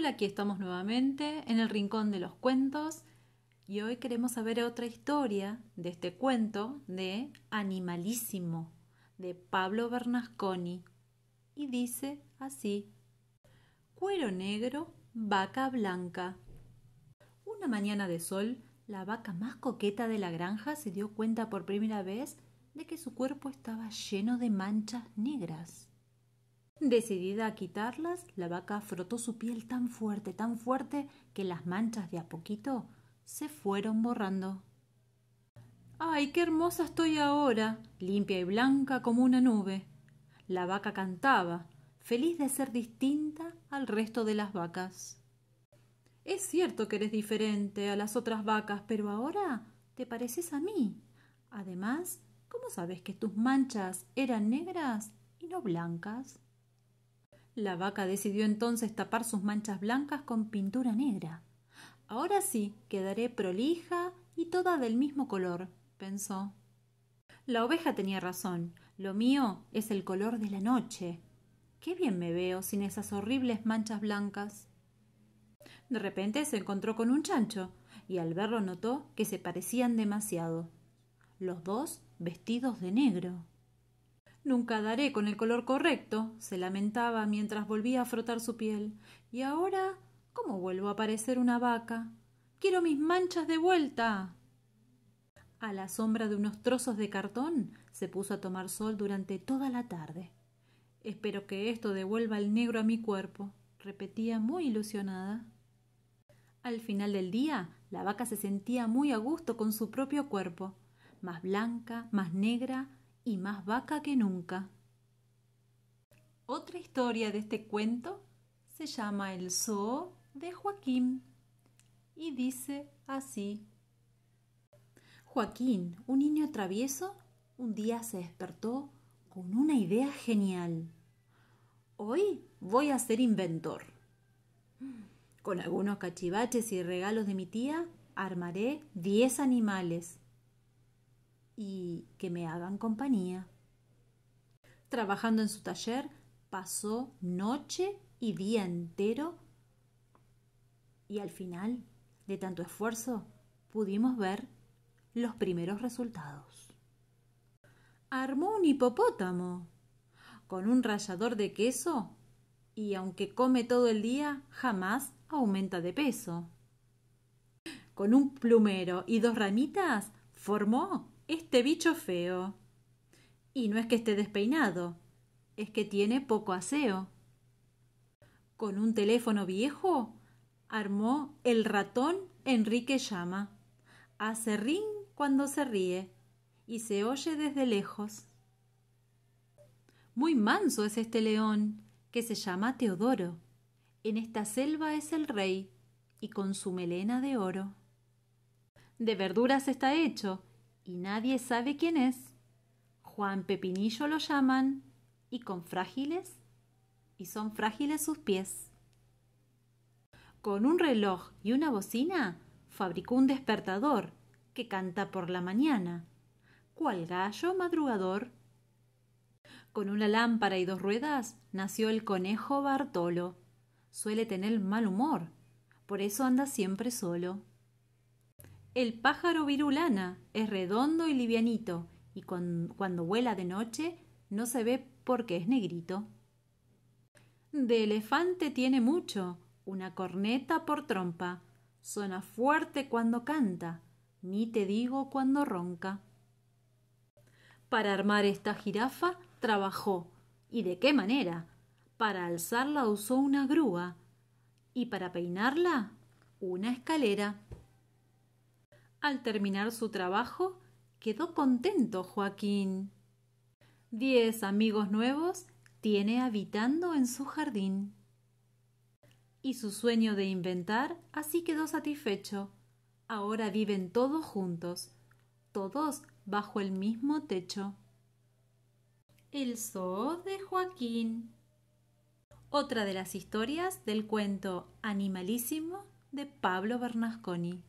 Hola, aquí estamos nuevamente en el Rincón de los Cuentos y hoy queremos saber otra historia de este cuento de Animalísimo de Pablo Bernasconi y dice así, cuero negro, vaca blanca. Una mañana de sol, la vaca más coqueta de la granja se dio cuenta por primera vez de que su cuerpo estaba lleno de manchas negras. Decidida a quitarlas, la vaca frotó su piel tan fuerte, tan fuerte, que las manchas de a poquito se fueron borrando. ¡Ay, qué hermosa estoy ahora! limpia y blanca como una nube. La vaca cantaba, feliz de ser distinta al resto de las vacas. Es cierto que eres diferente a las otras vacas, pero ahora te pareces a mí. Además, ¿cómo sabes que tus manchas eran negras y no blancas? La vaca decidió entonces tapar sus manchas blancas con pintura negra. Ahora sí, quedaré prolija y toda del mismo color, pensó. La oveja tenía razón. Lo mío es el color de la noche. Qué bien me veo sin esas horribles manchas blancas. De repente se encontró con un chancho y al verlo notó que se parecían demasiado. Los dos vestidos de negro. Nunca daré con el color correcto, se lamentaba mientras volvía a frotar su piel. Y ahora, ¿cómo vuelvo a parecer una vaca? Quiero mis manchas de vuelta. A la sombra de unos trozos de cartón se puso a tomar sol durante toda la tarde. Espero que esto devuelva el negro a mi cuerpo, repetía muy ilusionada. Al final del día, la vaca se sentía muy a gusto con su propio cuerpo, más blanca, más negra, y más vaca que nunca. Otra historia de este cuento se llama El zoo de Joaquín y dice así. Joaquín, un niño travieso, un día se despertó con una idea genial. Hoy voy a ser inventor. Con algunos cachivaches y regalos de mi tía, armaré diez animales y que me hagan compañía. Trabajando en su taller, pasó noche y día entero y al final de tanto esfuerzo pudimos ver los primeros resultados. Armó un hipopótamo con un rallador de queso y aunque come todo el día, jamás aumenta de peso. Con un plumero y dos ramitas, formó este bicho feo. Y no es que esté despeinado, es que tiene poco aseo. Con un teléfono viejo armó el ratón Enrique Llama. Hace rin cuando se ríe y se oye desde lejos. Muy manso es este león, que se llama Teodoro. En esta selva es el rey, y con su melena de oro. De verduras está hecho, y nadie sabe quién es. Juan Pepinillo lo llaman y con frágiles y son frágiles sus pies. Con un reloj y una bocina fabricó un despertador que canta por la mañana, cual gallo madrugador. Con una lámpara y dos ruedas nació el conejo Bartolo. Suele tener mal humor, por eso anda siempre solo. El pájaro virulana es redondo y livianito, y cuando vuela de noche no se ve porque es negrito. De elefante tiene mucho, una corneta por trompa, suena fuerte cuando canta, ni te digo cuando ronca. Para armar esta jirafa trabajó, y de qué manera. Para alzarla usó una grúa, y para peinarla una escalera. Al terminar su trabajo, quedó contento Joaquín. Diez amigos nuevos tiene habitando en su jardín. Y su sueño de inventar así quedó satisfecho. Ahora viven todos juntos, todos bajo el mismo techo. El zoo de Joaquín. Otra de las historias del cuento Animalísimo de Pablo Bernasconi.